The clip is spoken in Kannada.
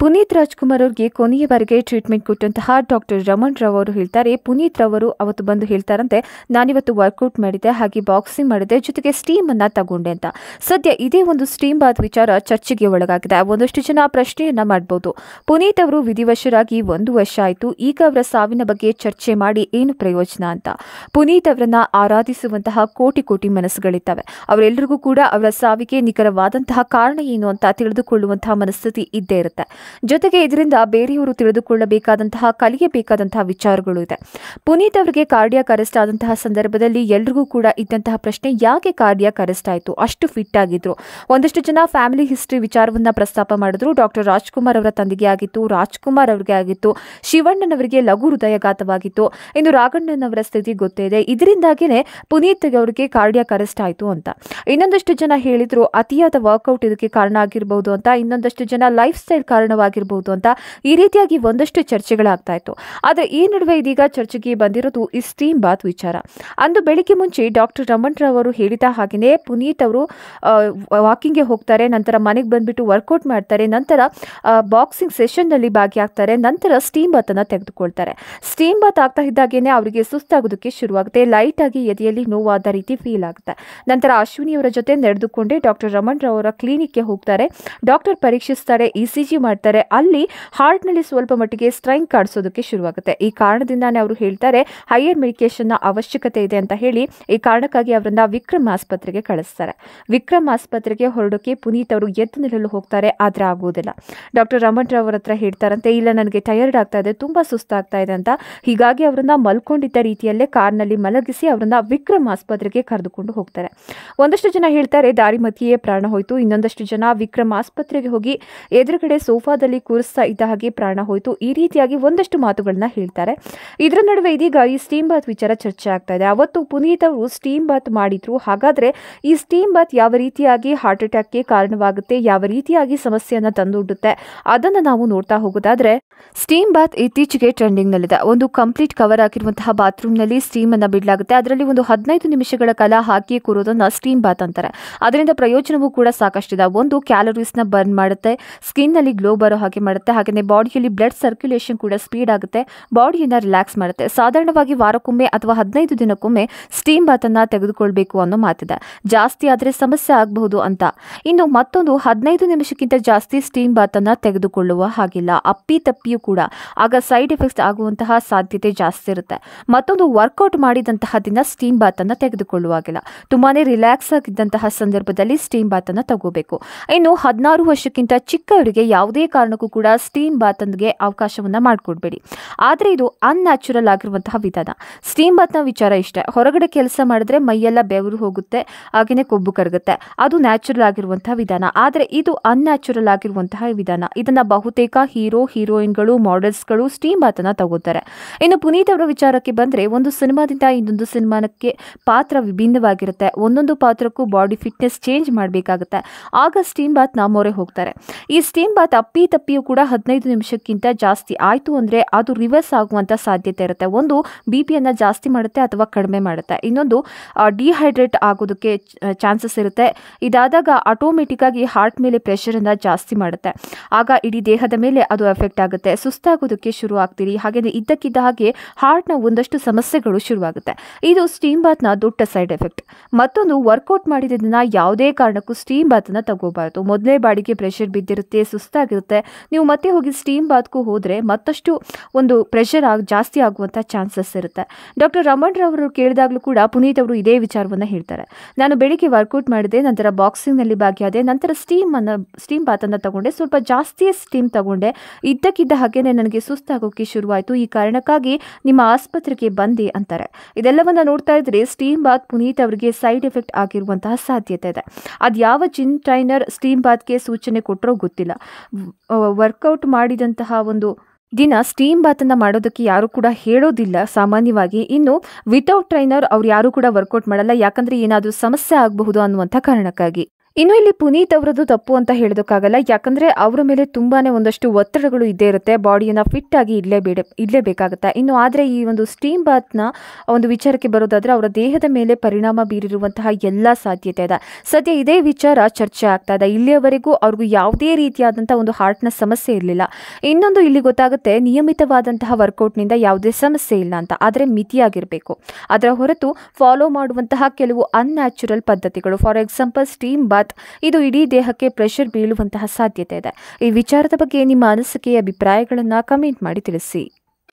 ಪುನೀತ್ ರಾಜ್ಕುಮಾರ್ ಅವರಿಗೆ ಕೊನೆಯ ಬಾರಿಗೆ ಟ್ರೀಟ್ಮೆಂಟ್ ಕೊಟ್ಟಂತಹ ಡಾಕ್ಟರ್ ರಮಣ್ ರಾವ್ ಅವರು ಹೇಳ್ತಾರೆ ಪುನೀತ್ ರವರು ಅವತ್ತು ಬಂದು ಹೇಳ್ತಾರಂತೆ ನಾನಿವತ್ತು ವರ್ಕೌಟ್ ಮಾಡಿದೆ ಹಾಗೆ ಬಾಕ್ಸಿಂಗ್ ಮಾಡಿದೆ ಜೊತೆಗೆ ಸ್ಟೀಮ್ ಅನ್ನ ತಗೊಂಡೆ ಅಂತ ಸದ್ಯ ಇದೇ ಒಂದು ಸ್ಟೀಮ್ ಬಾತ್ ವಿಚಾರ ಚರ್ಚೆಗೆ ಒಳಗಾಗಿದೆ ಒಂದಷ್ಟು ಜನ ಪ್ರಶ್ನೆಯನ್ನ ಮಾಡಬಹುದು ಪುನೀತ್ ಅವರು ವಿಧಿವಶರಾಗಿ ಒಂದು ವರ್ಷ ಆಯಿತು ಈಗ ಅವರ ಸಾವಿನ ಬಗ್ಗೆ ಚರ್ಚೆ ಮಾಡಿ ಏನು ಪ್ರಯೋಜನ ಅಂತ ಪುನೀತ್ ಅವರನ್ನ ಆರಾಧಿಸುವಂತಹ ಕೋಟಿ ಕೋಟಿ ಮನಸ್ಸುಗಳಿದ್ದಾವೆ ಅವರೆಲ್ಲರಿಗೂ ಕೂಡ ಅವರ ಸಾವಿಗೆ ನಿಖರವಾದಂತಹ ಕಾರಣ ಏನು ಅಂತ ತಿಳಿದುಕೊಳ್ಳುವಂತಹ ಮನಸ್ಥಿತಿ ಇದ್ದೇ ಇರುತ್ತೆ ಜೊತೆಗೆ ಇದರಿಂದ ಬೇರೆಯವರು ತಿಳಿದುಕೊಳ್ಳಬೇಕಾದಂತಹ ಕಲಿಯಬೇಕಾದಂತಹ ವಿಚಾರಗಳು ಇದೆ ಪುನೀತ್ ಅವರಿಗೆ ಕಾರ್ಡಿಯಾಕ್ ಅರೆಸ್ಟ್ ಆದಂತಹ ಸಂದರ್ಭದಲ್ಲಿ ಎಲ್ರಿಗೂ ಕೂಡ ಇದ್ದಂತಹ ಪ್ರಶ್ನೆ ಯಾಕೆ ಕಾರ್ಡಿಯಾಕ್ ಅರೆಸ್ಟ್ ಆಯಿತು ಅಷ್ಟು ಫಿಟ್ ಆಗಿದ್ರು ಒಂದಷ್ಟು ಜನ ಫ್ಯಾಮಿಲಿ ಹಿಸ್ಟ್ರಿ ವಿಚಾರವನ್ನ ಪ್ರಸ್ತಾಪ ಮಾಡಿದ್ರು ಡಾಕ್ಟರ್ ರಾಜ್ಕುಮಾರ್ ಅವರ ತಂದೆಗೆ ಆಗಿತ್ತು ರಾಜ್ಕುಮಾರ್ ಅವರಿಗೆ ಆಗಿತ್ತು ಶಿವಣ್ಣನವರಿಗೆ ಲಘು ಹೃದಯಘಾತವಾಗಿತ್ತು ಇನ್ನು ರಾಘಣ್ಣನವರ ಸ್ಥಿತಿ ಗೊತ್ತೇ ಇದೆ ಇದರಿಂದಾಗಿಯೇ ಪುನೀತ್ ಅವರಿಗೆ ಕಾರ್ಡಿಯಾಕ್ ಅರೆಸ್ಟ್ ಆಯಿತು ಅಂತ ಇನ್ನೊಂದಷ್ಟು ಜನ ಹೇಳಿದ್ರು ಅತಿಯಾದ ವರ್ಕೌಟ್ ಇದಕ್ಕೆ ಕಾರಣ ಆಗಿರಬಹುದು ಅಂತ ಇನ್ನೊಂದಷ್ಟು ಜನ ಲೈಫ್ ಸ್ಟೈಲ್ ಕಾರಣ ಕಾರಣವಾಗಿರ್ಬೋದು ಅಂತ ಈ ರೀತಿಯಾಗಿ ಒಂದಷ್ಟು ಚರ್ಚೆಗಳಾಗ್ತಾ ಇತ್ತು ಆದರೆ ಈ ನಡುವೆ ಇದೀಗ ಚರ್ಚೆಗೆ ಬಂದಿರೋದು ಈ ಸ್ಟೀಮ್ ಬಾತ್ ವಿಚಾರ ಅಂದು ಬೆಳಿಗ್ಗೆ ಮುಂಚೆ ಡಾಕ್ಟರ್ ರಮಣ್ ರಾವ್ ಅವರು ಹೇಳಿದ ಹಾಗೆಯೇ ಪುನೀತ್ ಅವರು ವಾಕಿಂಗ್ಗೆ ಹೋಗ್ತಾರೆ ನಂತರ ಮನೆಗೆ ಬಂದ್ಬಿಟ್ಟು ವರ್ಕೌಟ್ ಮಾಡ್ತಾರೆ ನಂತರ ಬಾಕ್ಸಿಂಗ್ ಸೆಷನ್ ನಲ್ಲಿ ಭಾಗಿಯಾಗ್ತಾರೆ ನಂತರ ಸ್ಟೀಮ್ ಬಾತನ್ನು ತೆಗೆದುಕೊಳ್ತಾರೆ ಸ್ಟೀಮ್ ಬಾತ್ ಆಗ್ತಾ ಇದ್ದಾಗೇನೆ ಅವರಿಗೆ ಸುಸ್ತಾಗೋದಕ್ಕೆ ಶುರುವಾಗುತ್ತೆ ಲೈಟ್ ಆಗಿ ಎದೆಯಲ್ಲಿ ನೋವಾದ ರೀತಿ ಫೀಲ್ ಆಗುತ್ತೆ ನಂತರ ಅಶ್ವಿನಿ ಅವರ ಜೊತೆ ನಡೆದುಕೊಂಡೇ ಡಾಕ್ಟರ್ ರಮಣ್ ರಾವ್ ಅವರ ಗೆ ಹೋಗ್ತಾರೆ ಡಾಕ್ಟರ್ ಪರೀಕ್ಷಿಸ್ತಾರೆ ಇ ಸಿ ಜಿ ಮಾಡ್ತಾರೆ ಮಾಡ್ತಾರೆ ಅಲ್ಲಿ ಹಾರ್ಟ್ನಲ್ಲಿ ಸ್ವಲ್ಪ ಮಟ್ಟಿಗೆ ಸ್ಟ್ರೈಕ್ ಕಾಣಿಸೋದಕ್ಕೆ ಶುರುವಾಗುತ್ತೆ ಈ ಕಾರಣದಿಂದಾನೇ ಅವರು ಹೇಳ್ತಾರೆ ಹೈಯರ್ ಮೆಡಿಕೇಶನ್ನ ಅವಶ್ಯಕತೆ ಇದೆ ಅಂತ ಹೇಳಿ ಈ ಕಾರಣಕ್ಕಾಗಿ ಅವರನ್ನ ವಿಕ್ರಮ್ ಆಸ್ಪತ್ರೆಗೆ ಕಳಿಸ್ತಾರೆ ವಿಕ್ರಮ್ ಆಸ್ಪತ್ರೆಗೆ ಹೊರಡೋಕೆ ಪುನೀತ್ ಅವರು ಎದ್ದು ನಿಲ್ಲಲು ಹೋಗ್ತಾರೆ ಆದ್ರೆ ಆಗುವುದಿಲ್ಲ ಡಾಕ್ಟರ್ ರಮಣ್ ರಾವ್ ಹತ್ರ ಹೇಳ್ತಾರಂತೆ ಇಲ್ಲ ನನಗೆ ಟಯರ್ಡ್ ಆಗ್ತಾ ಇದೆ ತುಂಬ ಸುಸ್ತಾಗ್ತಾ ಇದೆ ಅಂತ ಹೀಗಾಗಿ ಅವರನ್ನ ಮಲ್ಕೊಂಡಿದ್ದ ರೀತಿಯಲ್ಲೇ ಕಾರ್ನಲ್ಲಿ ಮಲಗಿಸಿ ಅವರನ್ನ ವಿಕ್ರಮ್ ಆಸ್ಪತ್ರೆಗೆ ಕರೆದುಕೊಂಡು ಹೋಗ್ತಾರೆ ಒಂದಷ್ಟು ಜನ ಹೇಳ್ತಾರೆ ದಾರಿ ಮಧ್ಯೆಯೇ ಪ್ರಾಣ ಹೋಯಿತು ಇನ್ನೊಂದಷ್ಟು ಜನ ವಿಕ್ರಮ್ ಆಸ್ಪತ್ರೆಗೆ ಹೋಗಿ ಎದುರುಗಡೆ ಸೋಫಾ ವಿಮಾನದಲ್ಲಿ ಕೂರಿಸ್ತಾ ಇದ್ದ ಹಾಗೆ ಪ್ರಾಣ ಹೋಯಿತು ಈ ರೀತಿಯಾಗಿ ಒಂದಷ್ಟು ಮಾತುಗಳನ್ನ ಹೇಳ್ತಾರೆ ಇದರ ನಡುವೆ ಇದೀಗ ಈ ಸ್ಟೀಮ್ ಬಾತ್ ವಿಚಾರ ಚರ್ಚೆ ಆಗ್ತಾ ಇದೆ ಅವತ್ತು ಪುನೀತ್ ಅವರು ಸ್ಟೀಮ್ ಬಾತ್ ಮಾಡಿದ್ರು ಹಾಗಾದ್ರೆ ಈ ಸ್ಟೀಮ್ ಬಾತ್ ಯಾವ ರೀತಿಯಾಗಿ ಹಾರ್ಟ್ ಅಟ್ಯಾಕ್ಗೆ ಕಾರಣವಾಗುತ್ತೆ ಯಾವ ರೀತಿಯಾಗಿ ಸಮಸ್ಯೆಯನ್ನು ತಂದೊಡ್ಡುತ್ತೆ ಅದನ್ನು ನಾವು ನೋಡ್ತಾ ಹೋಗೋದಾದ್ರೆ ಸ್ಟೀಮ್ ಬಾತ್ ಇತ್ತೀಚೆಗೆ ಟ್ರೆಂಡಿಂಗ್ ನಲ್ಲಿದೆ ಒಂದು ಕಂಪ್ಲೀಟ್ ಕವರ್ ಆಗಿರುವಂತಹ ಬಾತ್ರೂಮ್ ನಲ್ಲಿ ಸ್ಟೀಮ್ ಅನ್ನ ಬಿಡಲಾಗುತ್ತೆ ಅದರಲ್ಲಿ ಒಂದು ಹದಿನೈದು ನಿಮಿಷಗಳ ಕಾಲ ಹಾಕಿ ಕೂರೋದನ್ನ ಸ್ಟೀಮ್ ಬಾತ್ ಅಂತಾರೆ ಅದರಿಂದ ಪ್ರಯೋಜನವೂ ಕೂಡ ಸಾಕಷ್ಟಿದೆ ಒಂದು ಕ್ಯಾಲೋರೀಸ್ ನ ಬರ್ನ್ ಮಾಡುತ್ತೆ ಸ್ಕಿನ್ ನಲ್ಲಿ ಗ್ಲೋ ಬರೋ ಹಾಗೆ ಮಾಡುತ್ತೆ ಹಾಗೆಯೇ ಬಾಡಿಯಲ್ಲಿ ಬ್ಲಡ್ ಸರ್ಕ್ಯುಲೇಷನ್ ಕೂಡ ಸ್ಪೀಡ್ ಆಗುತ್ತೆ ಬಾಡಿಯನ್ನು ರಿಲ್ಯಾಕ್ಸ್ ಮಾಡುತ್ತೆ ಸಾಧಾರಣವಾಗಿ ವಾರಕ್ಕೊಮ್ಮೆ ಅಥವಾ ಹದಿನೈದು ದಿನಕ್ಕೊಮ್ಮೆ ಸ್ಟೀಮ್ ಬಾತನ್ನು ತೆಗೆದುಕೊಳ್ಬೇಕು ಅನ್ನೋ ಮಾತಿದೆ ಜಾಸ್ತಿ ಆದರೆ ಸಮಸ್ಯೆ ಆಗಬಹುದು ಅಂತ ಇನ್ನು ಮತ್ತೊಂದು ಹದಿನೈದು ನಿಮಿಷಕ್ಕಿಂತ ಜಾಸ್ತಿ ಸ್ಟೀಮ್ ಬಾತನ್ನು ತೆಗೆದುಕೊಳ್ಳುವ ಹಾಗಿಲ್ಲ ಅಪ್ಪಿ ತಪ್ಪಿಯೂ ಕೂಡ ಆಗ ಸೈಡ್ ಎಫೆಕ್ಟ್ಸ್ ಆಗುವಂತಹ ಸಾಧ್ಯತೆ ಜಾಸ್ತಿ ಇರುತ್ತೆ ಮತ್ತೊಂದು ವರ್ಕೌಟ್ ಮಾಡಿದಂತಹ ದಿನ ಸ್ಟೀಮ್ ಬಾತನ್ನು ತೆಗೆದುಕೊಳ್ಳುವಾಗಿಲ್ಲ ತುಂಬಾ ರಿಲ್ಯಾಕ್ಸ್ ಆಗಿದ್ದಂತಹ ಸಂದರ್ಭದಲ್ಲಿ ಸ್ಟೀಮ್ ಬಾತನ್ನು ತಗೋಬೇಕು ಇನ್ನು ಹದಿನಾರು ವರ್ಷಕ್ಕಿಂತ ಚಿಕ್ಕವರಿಗೆ ಯಾವುದೇ ಕಾರಣಕ್ಕೂ ಕೂಡ ಸ್ಟೀಮ್ ಬಾತ್ ಅಂದ್ಗೆ ಅವಕಾಶವನ್ನ ಮಾಡಿಕೊಡ್ಬೇಡಿ ಆದರೆ ಇದು ಅನ್ಯಾಚುರಲ್ ಆಗಿರುವಂತಹ ವಿಧಾನ ಸ್ಟೀಮ್ ಬಾತ್ನ ವಿಚಾರ ಇಷ್ಟೇ ಹೊರಗಡೆ ಕೆಲಸ ಮಾಡಿದ್ರೆ ಮೈಯೆಲ್ಲ ಬೆವರು ಹೋಗುತ್ತೆ ಹಾಗೆಯೇ ಕೊಬ್ಬು ಕರಗುತ್ತೆ ಅದು ನ್ಯಾಚುರಲ್ ಆಗಿರುವಂತಹ ವಿಧಾನ ಆದರೆ ಇದು ಅನ್ಯಾಚುರಲ್ ಆಗಿರುವಂತಹ ವಿಧಾನ ಇದನ್ನ ಬಹುತೇಕ ಹೀರೋ ಹೀರೋಯಿನ್ಗಳು ಮಾಡೆಲ್ಸ್ಗಳು ಸ್ಟೀಮ್ ಬಾತನ್ನು ತಗೋತಾರೆ ಇನ್ನು ಪುನೀತ್ ಅವರ ವಿಚಾರಕ್ಕೆ ಬಂದರೆ ಒಂದು ಸಿನಿಮಾದಿಂದ ಇನ್ನೊಂದು ಸಿನಿಮಾಕ್ಕೆ ಪಾತ್ರ ವಿಭಿನ್ನವಾಗಿರುತ್ತೆ ಒಂದೊಂದು ಪಾತ್ರಕ್ಕೂ ಬಾಡಿ ಫಿಟ್ನೆಸ್ ಚೇಂಜ್ ಮಾಡಬೇಕಾಗುತ್ತೆ ಆಗ ಸ್ಟೀಮ್ ಬಾತ್ ನಾ ಮೊರೆ ಹೋಗ್ತಾರೆ ಈ ಸ್ಟೀಮ್ ಬಾತ್ ಅಪ್ಪಿ ತಪ್ಪಿ ತಪ್ಪಿಯೂ ಕೂಡ ಹದಿನೈದು ನಿಮಿಷಕ್ಕಿಂತ ಜಾಸ್ತಿ ಆಯಿತು ಅಂದರೆ ಅದು ರಿವರ್ಸ್ ಆಗುವಂಥ ಸಾಧ್ಯತೆ ಇರುತ್ತೆ ಒಂದು ಬಿ ಪಿಯನ್ನು ಜಾಸ್ತಿ ಮಾಡುತ್ತೆ ಅಥವಾ ಕಡಿಮೆ ಮಾಡುತ್ತೆ ಇನ್ನೊಂದು ಡಿಹೈಡ್ರೇಟ್ ಆಗೋದಕ್ಕೆ ಚಾನ್ಸಸ್ ಇರುತ್ತೆ ಇದಾದಾಗ ಆಟೋಮೆಟಿಕ್ಕಾಗಿ ಹಾರ್ಟ್ ಮೇಲೆ ಪ್ರೆಷರನ್ನು ಜಾಸ್ತಿ ಮಾಡುತ್ತೆ ಆಗ ಇಡೀ ದೇಹದ ಮೇಲೆ ಅದು ಎಫೆಕ್ಟ್ ಆಗುತ್ತೆ ಸುಸ್ತಾಗೋದಕ್ಕೆ ಶುರು ಆಗ್ತೀರಿ ಹಾಗೆ ಇದ್ದಕ್ಕಿದ್ದ ಹಾಗೆ ಹಾರ್ಟ್ನ ಒಂದಷ್ಟು ಸಮಸ್ಯೆಗಳು ಶುರುವಾಗುತ್ತೆ ಇದು ಸ್ಟೀಮ್ ಬಾತ್ನ ದೊಡ್ಡ ಸೈಡ್ ಎಫೆಕ್ಟ್ ಮತ್ತೊಂದು ವರ್ಕೌಟ್ ಮಾಡಿದ ದಿನ ಯಾವುದೇ ಕಾರಣಕ್ಕೂ ಸ್ಟೀಮ್ ಬಾತನ್ನು ತಗೋಬಾರದು ಮೊದಲೇ ಬಾಡಿಗೆ ಪ್ರೆಷರ್ ಬಿದ್ದಿರುತ್ತೆ ಸುಸ್ತಾಗಿರುತ್ತೆ ನೀವು ಮತ್ತೆ ಹೋಗಿ ಸ್ಟೀಮ್ ಬಾತ್ಗೂ ಹೋದರೆ ಮತ್ತಷ್ಟು ಒಂದು ಪ್ರೆಷರ್ ಆಗಿ ಜಾಸ್ತಿ ಆಗುವಂಥ ಚಾನ್ಸಸ್ ಇರುತ್ತೆ ಡಾಕ್ಟರ್ ರಮಣ್ ರವರು ಕೇಳಿದಾಗಲೂ ಕೂಡ ಪುನೀತ್ ಅವರು ಇದೇ ವಿಚಾರವನ್ನು ಹೇಳ್ತಾರೆ ನಾನು ಬೆಳಿಗ್ಗೆ ವರ್ಕೌಟ್ ಮಾಡಿದೆ ನಂತರ ಬಾಕ್ಸಿಂಗ್ನಲ್ಲಿ ಭಾಗಿಯಾದೆ ನಂತರ ಸ್ಟೀಮನ್ನು ಸ್ಟೀಮ್ ಬಾತನ್ನು ತಗೊಂಡೆ ಸ್ವಲ್ಪ ಜಾಸ್ತಿಯೇ ಸ್ಟೀಮ್ ತಗೊಂಡೆ ಇದ್ದಕ್ಕಿದ್ದ ಹಾಗೆಯೇ ನನಗೆ ಸುಸ್ತಾಗೋಕ್ಕೆ ಶುರುವಾಯಿತು ಈ ಕಾರಣಕ್ಕಾಗಿ ನಿಮ್ಮ ಆಸ್ಪತ್ರೆಗೆ ಬಂದೆ ಅಂತಾರೆ ಇದೆಲ್ಲವನ್ನ ನೋಡ್ತಾ ಇದ್ರೆ ಸ್ಟೀಮ್ ಬಾತ್ ಪುನೀತ್ ಅವರಿಗೆ ಸೈಡ್ ಎಫೆಕ್ಟ್ ಆಗಿರುವಂತಹ ಸಾಧ್ಯತೆ ಇದೆ ಅದು ಯಾವ ಜಿನ್ ಟ್ರೈನರ್ ಸ್ಟೀಮ್ ಬಾತ್ಗೆ ಸೂಚನೆ ಕೊಟ್ಟರೋ ಗೊತ್ತಿಲ್ಲ ವರ್ಕೌಟ್ ಮಾಡಿದಂತಹ ಒಂದು ದಿನ ಸ್ಟೀಮ್ ಬಾತನ್ನು ಮಾಡೋದಕ್ಕೆ ಯಾರು ಕೂಡ ಹೇಳೋದಿಲ್ಲ ಸಾಮಾನ್ಯವಾಗಿ ಇನ್ನು ವಿತೌಟ್ ಟ್ರೈನರ್ ಅವ್ರು ಯಾರು ಕೂಡ ವರ್ಕೌಟ್ ಮಾಡಲ್ಲ ಯಾಕಂದರೆ ಏನಾದರೂ ಸಮಸ್ಯೆ ಆಗಬಹುದು ಅನ್ನುವಂಥ ಕಾರಣಕ್ಕಾಗಿ ಇನ್ನು ಇಲ್ಲಿ ಪುನೀತ್ ಅವರದ್ದು ತಪ್ಪು ಅಂತ ಹೇಳೋದಕ್ಕಾಗಲ್ಲ ಯಾಕಂದರೆ ಅವರ ಮೇಲೆ ತುಂಬಾ ಒಂದಷ್ಟು ಒತ್ತಡಗಳು ಇದ್ದೇ ಇರುತ್ತೆ ಬಾಡಿಯನ್ನು ಫಿಟ್ ಆಗಿ ಇಲ್ಲೇ ಬೇಡ ಇಡಲೇಬೇಕಾಗುತ್ತೆ ಇನ್ನು ಆದರೆ ಈ ಒಂದು ಸ್ಟೀಮ್ ಬಾತ್ನ ಒಂದು ವಿಚಾರಕ್ಕೆ ಬರೋದಾದರೆ ಅವರ ದೇಹದ ಮೇಲೆ ಪರಿಣಾಮ ಬೀರಿರುವಂತಹ ಎಲ್ಲ ಸಾಧ್ಯತೆ ಇದೆ ಸದ್ಯ ಇದೇ ವಿಚಾರ ಚರ್ಚೆ ಆಗ್ತಾ ಇದೆ ಇಲ್ಲಿಯವರೆಗೂ ಅವ್ರಿಗೂ ಯಾವುದೇ ರೀತಿಯಾದಂಥ ಒಂದು ಹಾರ್ಟ್ನ ಸಮಸ್ಯೆ ಇರಲಿಲ್ಲ ಇನ್ನೊಂದು ಇಲ್ಲಿ ಗೊತ್ತಾಗುತ್ತೆ ನಿಯಮಿತವಾದಂತಹ ವರ್ಕೌಟ್ನಿಂದ ಯಾವುದೇ ಸಮಸ್ಯೆ ಇಲ್ಲ ಅಂತ ಆದರೆ ಮಿತಿಯಾಗಿರಬೇಕು ಅದರ ಹೊರತು ಫಾಲೋ ಮಾಡುವಂತಹ ಕೆಲವು ಅನ್ಯಾಚುರಲ್ ಪದ್ಧತಿಗಳು ಫಾರ್ ಎಕ್ಸಾಂಪಲ್ ಸ್ಟೀಮ್ ಬಾತ್ ಇದು ಇಡೀ ದೇಹಕ್ಕೆ ಪ್ರೆಷರ್ ಬೀಳುವಂತಹ ಸಾಧ್ಯತೆ ಇದೆ ಈ ವಿಚಾರದ ಬಗ್ಗೆ ನಿಮ್ಮ ಅನಿಸಿಕೆ ಅಭಿಪ್ರಾಯಗಳನ್ನು ಕಮೆಂಟ್ ಮಾಡಿ ತಿಳಿಸಿ